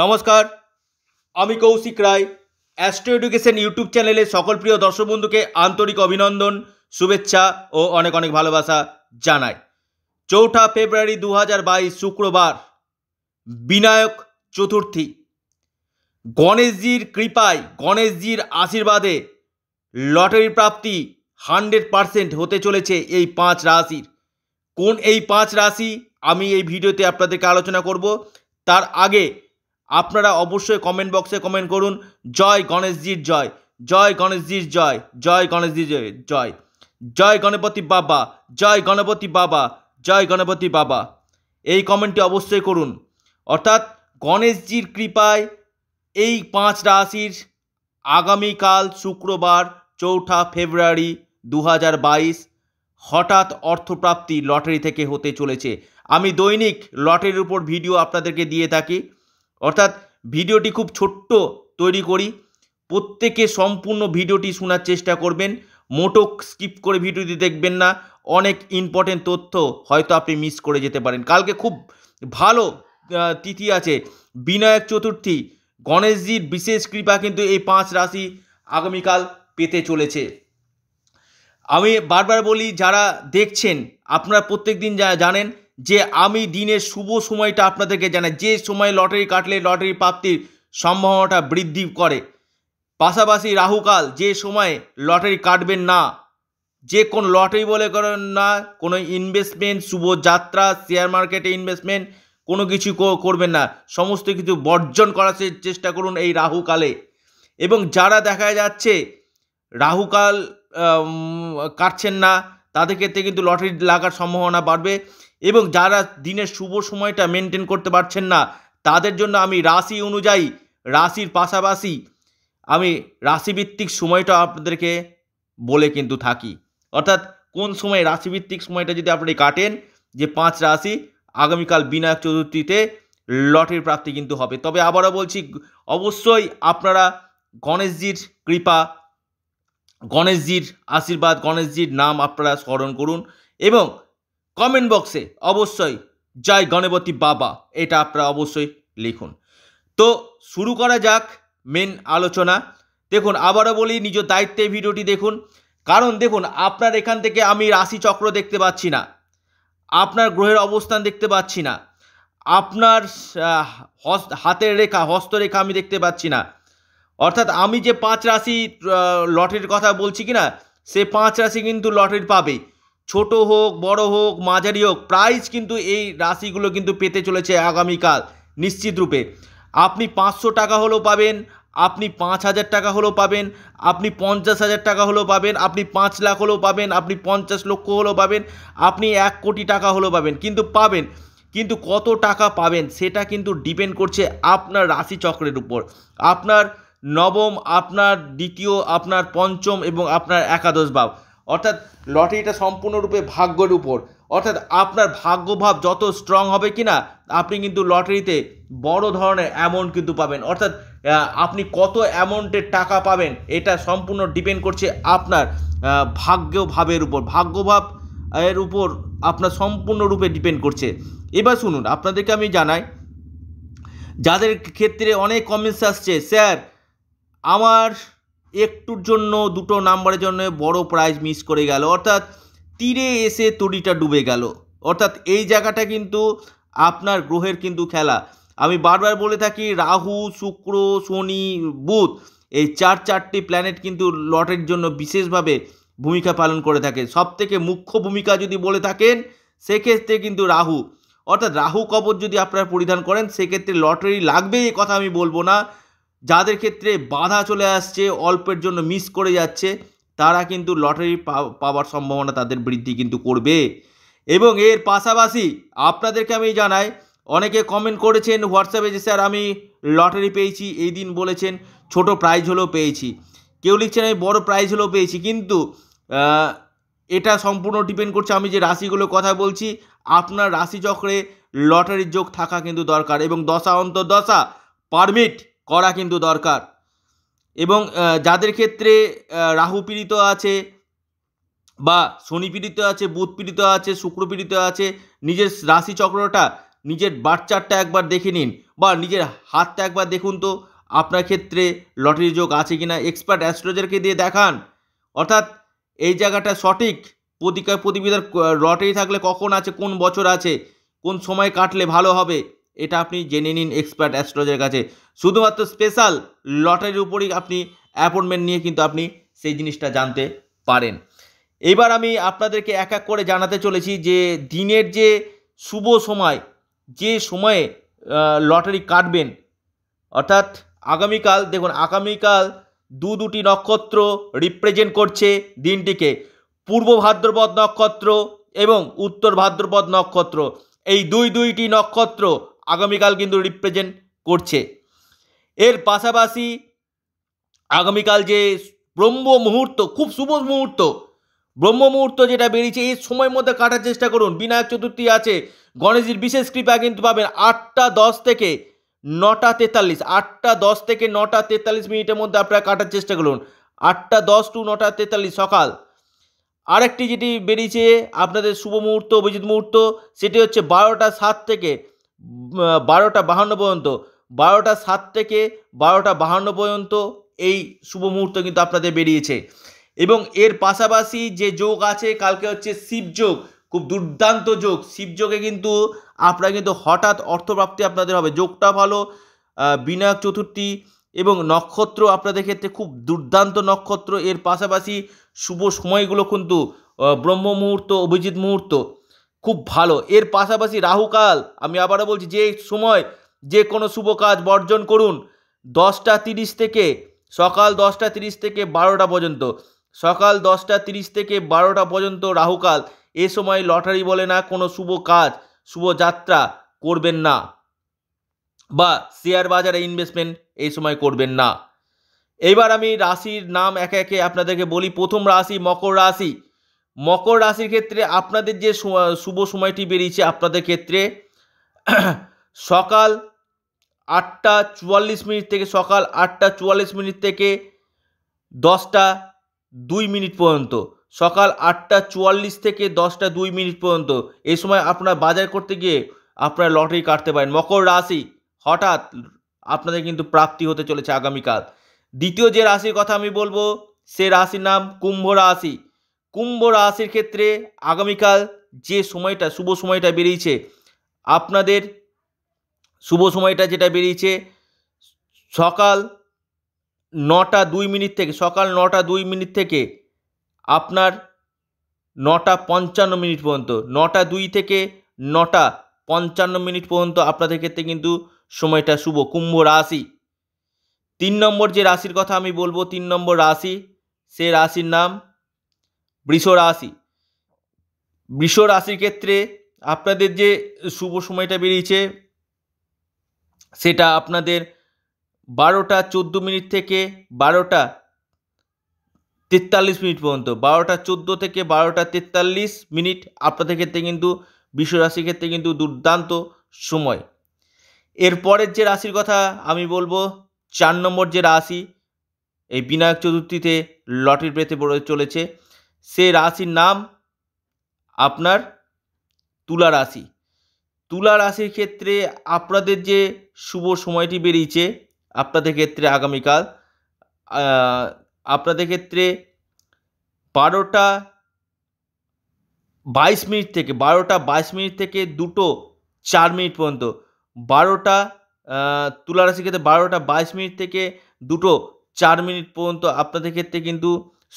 নমস্কার আমি Koushik Roy astro education YouTube চ্যানেলে সকল প্রিয় দর্শক বন্ধুকে আন্তরিক অভিনন্দন শুভেচ্ছা ও অনেক অনেক ভালোবাসা জানাই চৌঠা ফেব্রুয়ারি দু শুক্রবার বিনায়ক চতুর্থী গণেশজির কৃপায় গণেশজির আশীর্বাদে লটারি প্রাপ্তি হান্ড্রেড পারসেন্ট হতে চলেছে এই পাঁচ রাশির কোন এই পাঁচ রাশি আমি এই ভিডিওতে আপনাদেরকে আলোচনা করব তার আগে আপনারা অবশ্যই কমেন্ট বক্সে কমেন্ট করুন জয় গণেশজির জয় জয় গণেশজির জয় জয় গণেশজির জয় জয় জয় গণপতি বাবা জয় গণপতি বাবা জয় গণপতি বাবা এই কমেন্টটি অবশ্যই করুন অর্থাৎ গণেশজির কৃপায় এই পাঁচ রাশির আগামীকাল শুক্রবার চৌঠা ফেব্রুয়ারি দু হঠাৎ অর্থপ্রাপ্তি লটারি থেকে হতে চলেছে আমি দৈনিক লটারির উপর ভিডিও আপনাদেরকে দিয়ে থাকি অর্থাৎ ভিডিওটি খুব ছোট্ট তৈরি করি প্রত্যেকে সম্পূর্ণ ভিডিওটি শোনার চেষ্টা করবেন মোটো স্কিপ করে ভিডিওটি দেখবেন না অনেক ইম্পর্টেন্ট তথ্য হয়তো আপনি মিস করে যেতে পারেন কালকে খুব ভালো তিথি আছে বিনায়ক চতুর্থী গণেশজির বিশেষ কৃপা কিন্তু এই পাঁচ রাশি আগামীকাল পেতে চলেছে আমি বারবার বলি যারা দেখছেন আপনারা প্রত্যেক দিন জানেন যে আমি দিনের শুভ সময়টা আপনাদেরকে জানাই যে সময় লটারি কাটলে লটারি প্রাপ্তির সম্ভাবনাটা বৃদ্ধি করে পাশাপাশি রাহুকাল যে সময়ে লটারি কাটবেন না যে কোন লটারি বলে করেন না কোনো ইনভেস্টমেন্ট শুভ যাত্রা শেয়ার মার্কেটে ইনভেস্টমেন্ট কোনো কিছু করবেন না সমস্ত কিছু বর্জন করার চেষ্টা করুন এই রাহুকালে এবং যারা দেখা যাচ্ছে রাহুকাল কাটছেন না তাদের ক্ষেত্রে কিন্তু লটারি লাগার সম্ভাবনা বাড়বে এবং যারা দিনের শুভ সময়টা মেনটেন করতে পারছেন না তাদের জন্য আমি রাশি অনুযায়ী রাশির পাশাপাশি আমি রাশিভিত্তিক সময়টা আপনাদেরকে বলে কিন্তু থাকি অর্থাৎ কোন সময় রাশিভিত্তিক সময়টা যদি আপনি কাটেন যে পাঁচ রাশি আগামীকাল বিনায়ক চতুর্থীতে লটের প্রাপ্তি কিন্তু হবে তবে আবারও বলছি অবশ্যই আপনারা গণেশজির কৃপা গণেশজির আশীর্বাদ গণেশজির নাম আপনারা স্মরণ করুন এবং কমেন্ট বক্সে অবশ্যই জয় গণপতি বাবা এটা আপনারা অবশ্যই লিখুন তো শুরু করা যাক মেন আলোচনা দেখুন আবারও বলি নিজ দায়িত্বে ভিডিওটি দেখুন কারণ দেখুন আপনার এখান থেকে আমি রাশি চক্র দেখতে পাচ্ছি না আপনার গ্রহের অবস্থান দেখতে পাচ্ছি না আপনার হাতের রেখা হস্তরেখা আমি দেখতে পাচ্ছি না অর্থাৎ আমি যে পাঁচ রাশি লটের কথা বলছি কিনা সে পাঁচ রাশি কিন্তু লটের পাবেই ছোট হোক বড় হোক মাঝারি হোক প্রাইজ কিন্তু এই রাশিগুলো কিন্তু পেতে চলেছে আগামীকাল নিশ্চিত রূপে আপনি পাঁচশো টাকা হলেও পাবেন আপনি পাঁচ হাজার টাকা হলেও পাবেন আপনি পঞ্চাশ হাজার টাকা হলেও পাবেন আপনি পাঁচ লাখ হলেও পাবেন আপনি পঞ্চাশ লক্ষ হলেও পাবেন আপনি এক কোটি টাকা হলেও পাবেন কিন্তু পাবেন কিন্তু কত টাকা পাবেন সেটা কিন্তু ডিপেন্ড করছে আপনার রাশি চক্রের উপর আপনার নবম আপনার দ্বিতীয় আপনার পঞ্চম এবং আপনার একাদশ ভাব অর্থাৎ লটারিটা সম্পূর্ণরূপে ভাগ্যের উপর অর্থাৎ আপনার ভাগ্যভাব যত স্ট্রং হবে কি না আপনি কিন্তু লটারিতে বড় ধরনের অ্যামাউন্ট কিন্তু পাবেন অর্থাৎ আপনি কত অ্যামাউন্টের টাকা পাবেন এটা সম্পূর্ণ ডিপেন্ড করছে আপনার ভাগ্যভাবের উপর ভাগ্যভাব এর উপর আপনার সম্পূর্ণরূপে ডিপেন্ড করছে এবার শুনুন আপনাদেরকে আমি জানাই যাদের ক্ষেত্রে অনেক কমেন্টস আসছে স্যার আমার একটুর জন্য দুটো নাম্বারের জন্য বড় প্রাইজ মিস করে গেল অর্থাৎ তীরে এসে তড়িটা ডুবে গেল অর্থাৎ এই জায়গাটা কিন্তু আপনার গ্রহের কিন্তু খেলা আমি বারবার বলে থাকি রাহু শুক্র শনি বুধ এই চার চারটি প্ল্যানেট কিন্তু লটের জন্য বিশেষভাবে ভূমিকা পালন করে থাকে সব থেকে মুখ্য ভূমিকা যদি বলে থাকেন সেক্ষেত্রে কিন্তু রাহু অর্থাৎ রাহু কবর যদি আপনারা পরিধান করেন সেক্ষেত্রে লটারি লাগবে এই কথা আমি বলবো না যাদের ক্ষেত্রে বাধা চলে আসছে অল্পের জন্য মিস করে যাচ্ছে তারা কিন্তু লটারি পাওয়ার সম্ভাবনা তাদের বৃদ্ধি কিন্তু করবে এবং এর পাশাপাশি আপনাদেরকে আমি জানাই অনেকে কমেন্ট করেছেন হোয়াটসঅ্যাপে যে স্যার আমি লটারি পেয়েছি এই দিন বলেছেন ছোট প্রাইজ হলেও পেয়েছি কেউ লিখছেন আমি বড় প্রাইজ হলেও পেয়েছি কিন্তু এটা সম্পূর্ণ ডিপেন্ড করছে আমি যে রাশিগুলোর কথা বলছি আপনার রাশিচক্রে লটারির যোগ থাকা কিন্তু দরকার এবং দশা অন্তর্দশা পারমিট করা কিন্তু দরকার এবং যাদের ক্ষেত্রে রাহু পীড়িত আছে বা শনি পীড়িত আছে বুধ পীড়িত আছে শুক্র পীড়িত আছে নিজের রাশিচক্রটা নিজের বাচ্চারটা একবার দেখে নিন বা নিজের হাতটা একবার দেখুন তো আপনার ক্ষেত্রে লটারি যোগ আছে কি না এক্সপার্ট অ্যাস্ট্রোলজারকে দিয়ে দেখান অর্থাৎ এই জায়গাটা সঠিক প্রতিকার প্রতিবিধার লটারি থাকলে কখন আছে কোন বছর আছে কোন সময় কাটলে ভালো হবে এটা আপনি জেনে নিন এক্সপার্ট অ্যাস্ট্রোলজার কাছে শুধুমাত্র স্পেশাল লটারির উপরই আপনি অ্যাপয়েন্টমেন্ট নিয়ে কিন্তু আপনি সেই জিনিসটা জানতে পারেন এবার আমি আপনাদেরকে এক এক করে জানাতে চলেছি যে দিনের যে শুভ সময় যে সময়ে লটারি কাটবেন অর্থাৎ আগামীকাল দেখুন আগামীকাল দু দুটি নক্ষত্র রিপ্রেজেন্ট করছে দিনটিকে পূর্ব ভাদ্রপদ নক্ষত্র এবং উত্তর ভাদ্রপদ নক্ষত্র এই দুই দুইটি নক্ষত্র আগামীকাল কিন্তু রিপ্রেজেন্ট করছে এর পাশাপাশি আগামীকাল যে ব্রহ্ম মুহূর্ত খুব শুভ মুহূর্ত ব্রহ্ম মুহূর্ত যেটা বেরিয়েছে এই সময়ের মধ্যে কাটার চেষ্টা করুন বিনায়ক চতুর্থী আছে গণেশজির বিশেষ কৃপা কিন্তু পাবেন আটটা দশ থেকে নটা তেতাল্লিশ আটটা দশ থেকে নটা তেতাল্লিশ মিনিটের মধ্যে আপনারা কাটার চেষ্টা করুন আটটা দশ টু নটা তেতাল্লিশ সকাল আরেকটি যেটি বেরিয়েছে আপনাদের শুভ মুহূর্ত অভিজিৎ মুহূর্ত সেটি হচ্ছে বারোটা সাত থেকে বারোটা বাহান্ন পর্যন্ত বারোটা সাত থেকে বারোটা বাহান্ন পর্যন্ত এই শুভ মুহূর্ত কিন্তু আপনাদের বেরিয়েছে এবং এর পাশাপাশি যে যোগ আছে কালকে হচ্ছে শিবযোগ খুব দুর্দান্ত যোগ শিবযোগে কিন্তু আপনার কিন্তু হঠাৎ অর্থপ্রাপ্তি আপনাদের হবে যোগটা ভালো বিনায়ক চতুর্থী এবং নক্ষত্র আপনাদের ক্ষেত্রে খুব দুর্দান্ত নক্ষত্র এর পাশাপাশি শুভ সময়গুলো কিন্তু ব্রহ্ম মুহূর্ত অভিজিৎ মুহূর্ত খুব ভালো এর পাশাপাশি রাহুকাল আমি আবারও বলছি যে সময় যে কোনো শুভ কাজ বর্জন করুন দশটা তিরিশ থেকে সকাল দশটা তিরিশ থেকে বারোটা পর্যন্ত সকাল দশটা তিরিশ থেকে বারোটা পর্যন্ত রাহুকাল এ সময় লটারি বলে না কোনো শুভ কাজ শুভ যাত্রা করবেন না বা শেয়ার বাজারে ইনভেস্টমেন্ট এই সময় করবেন না এইবার আমি রাশির নাম একে একে আপনাদেরকে বলি প্রথম রাশি মকর রাশি মকর রাশির ক্ষেত্রে আপনাদের যে শুভ সময়টি বেরিয়েছে আপনাদের ক্ষেত্রে সকাল আটটা চুয়াল্লিশ মিনিট থেকে সকাল আটটা চুয়াল্লিশ মিনিট থেকে দশটা দুই মিনিট পর্যন্ত সকাল আটটা চুয়াল্লিশ থেকে দশটা দুই মিনিট পর্যন্ত এই সময় আপনার বাজার করতে গিয়ে আপনারা লটারি কাটতে পারেন মকর রাশি হঠাৎ আপনাদের কিন্তু প্রাপ্তি হতে চলেছে আগামীকাল দ্বিতীয় যে রাশির কথা আমি বলবো সে রাশির নাম কুম্ভ রাশি কুম্ভ রাশির ক্ষেত্রে আগামীকাল যে সময়টা শুভ সময়টা বেরিয়েছে আপনাদের শুভ সময়টা যেটা বেরিয়েছে সকাল নটা দুই মিনিট থেকে সকাল নটা দুই মিনিট থেকে আপনার নটা পঞ্চান্ন মিনিট পর্যন্ত নটা দুই থেকে নটা পঞ্চান্ন মিনিট পর্যন্ত আপনাদের ক্ষেত্রে কিন্তু সময়টা শুভ কুম্ভ রাশি তিন নম্বর যে রাশির কথা আমি বলবো তিন নম্বর রাশি সে রাশির নাম বৃষ রাশি বৃষ রাশির ক্ষেত্রে আপনাদের যে শুভ সময়টা বেরিয়েছে সেটা আপনাদের বারোটা চোদ্দো মিনিট থেকে বারোটা তেতাল্লিশ মিনিট পর্যন্ত বারোটা চোদ্দো থেকে বারোটা তেতাল্লিশ মিনিট আপনাদের ক্ষেত্রে কিন্তু বিশ্বরাশির ক্ষেত্রে কিন্তু দুর্দান্ত সময় এরপরের যে রাশির কথা আমি বলবো চার নম্বর যে রাশি এই বিনায়ক চতুর্থীতে লটের পেতে পড়ে চলেছে সে রাশির নাম আপনার তুলা রাশি তুলা রাশির ক্ষেত্রে আপনাদের যে শুভ সময়টি বেরিয়েছে আপনাদের ক্ষেত্রে আগামীকাল আপনাদের ক্ষেত্রে বারোটা বাইশ মিনিট থেকে বারোটা বাইশ মিনিট থেকে দুটো চার মিনিট পর্যন্ত বারোটা তুলা রাশির ক্ষেত্রে বারোটা বাইশ মিনিট থেকে দুটো চার মিনিট পর্যন্ত আপনাদের ক্ষেত্রে কিন্তু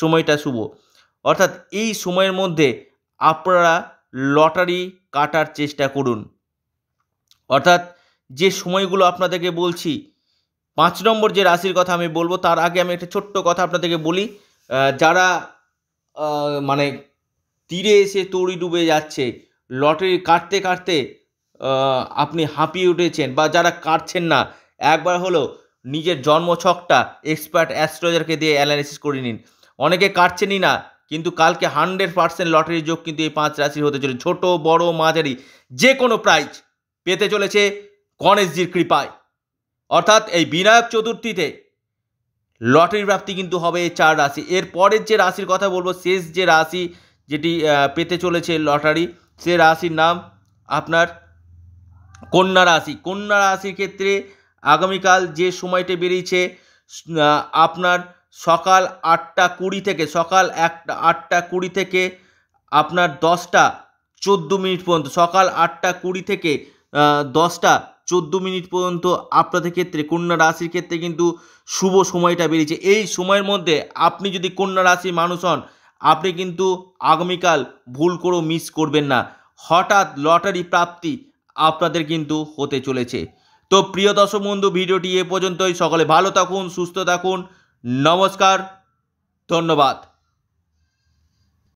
সময়টা শুভ অর্থাৎ এই সময়ের মধ্যে আপনারা লটারি কাটার চেষ্টা করুন অর্থাৎ যে সময়গুলো আপনাদেরকে বলছি পাঁচ নম্বর যে রাশির কথা আমি বলবো তার আগে আমি একটা ছোট্ট কথা আপনাদেরকে বলি যারা মানে তীরে এসে তড়ি ডুবে যাচ্ছে লটারি কাটতে কাটতে আপনি হাঁপিয়ে উঠেছেন বা যারা কাটছেন না একবার হলো নিজের জন্মছকটা এক্সপার্ট অ্যাস্ট্রোলজারকে দিয়ে অ্যানালিসিস করে নিন অনেকে কাটছেনই না কিন্তু কালকে হান্ড্রেড পার্সেন্ট লটারির যোগ কিন্তু এই পাঁচ রাশির হতে চলেছে ছোট বড় মাঝারি যে কোনো প্রাইজ পেতে চলেছে গণেশজির কৃপায় অর্থাৎ এই বিনায়ক চতুর্থীতে লটারি প্রাপ্তি কিন্তু হবে এই চার রাশি এর পরের যে রাশির কথা বলবো শেষ যে রাশি যেটি পেতে চলেছে লটারি সে রাশির নাম আপনার কন্যা রাশি কন্যা রাশির ক্ষেত্রে আগামীকাল যে সময়টা বেরিয়েছে আপনার সকাল আটটা কুড়ি থেকে সকাল একটা আটটা কুড়ি থেকে আপনার দশটা চোদ্দো মিনিট পর্যন্ত সকাল আটটা কুড়ি থেকে দশটা চোদ্দো মিনিট পর্যন্ত আপনাদের ক্ষেত্রে কন্যা রাশির ক্ষেত্রে কিন্তু শুভ সময়টা বেরিয়েছে এই সময়ের মধ্যে আপনি যদি কন্যা রাশির মানুষ হন আপনি কিন্তু আগামীকাল ভুল করেও মিস করবেন না হঠাৎ লটারি প্রাপ্তি আপনাদের কিন্তু হতে চলেছে তো প্রিয় দর্শক বন্ধু ভিডিওটি এ পর্যন্তই সকলে ভালো থাকুন সুস্থ থাকুন नमस्कार धन्यवाद